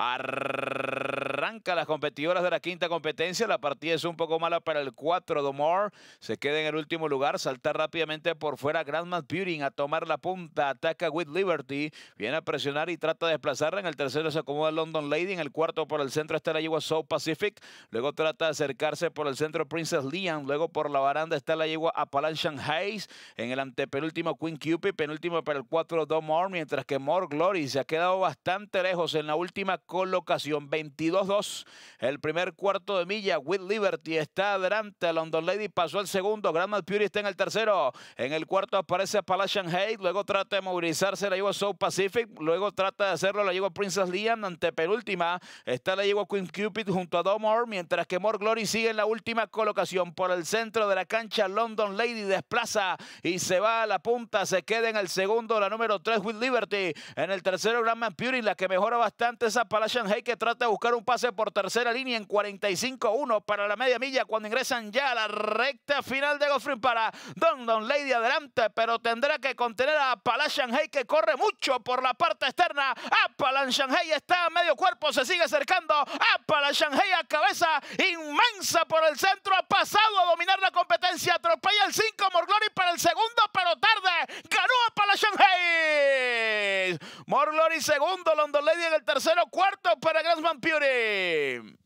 Arr- las competidoras de la quinta competencia. La partida es un poco mala para el 4 Domor. Se queda en el último lugar. Salta rápidamente por fuera Grandmas Beauty a tomar la punta. Ataca With Liberty. Viene a presionar y trata de desplazarla. En el tercero se acomoda London Lady. En el cuarto por el centro está la yegua South Pacific. Luego trata de acercarse por el centro Princess Liam. Luego por la baranda está la yegua Appalachian Hayes. En el antepenúltimo Queen Cupid. Penúltimo para el 4 Domor. Mientras que More Glory se ha quedado bastante lejos en la última colocación. 22 el primer cuarto de milla, With Liberty está adelante. London Lady pasó al segundo. Grandma Purity está en el tercero. En el cuarto aparece Appalachian Hate. Luego trata de movilizarse la lleva South Pacific. Luego trata de hacerlo la lleva Princess Liam. Ante penúltima está la lleva Queen Cupid junto a Domor. Mientras que More Glory sigue en la última colocación por el centro de la cancha. London Lady desplaza y se va a la punta. Se queda en el segundo la número 3 With Liberty. En el tercero Grandma Purity la que mejora bastante esa Appalachian Hate que trata de buscar un pase por tercera línea en 45-1 para la media milla cuando ingresan ya a la recta final de Goffrin para Don Don Lady adelante, pero tendrá que contener a Shang Hay que corre mucho por la parte externa. Palan Hay está a medio cuerpo, se sigue acercando. Palan Hay a cabeza inmensa por el centro, ha pasado a dominar la Glory segundo, London Lady en el tercero, cuarto para Grassman Puri.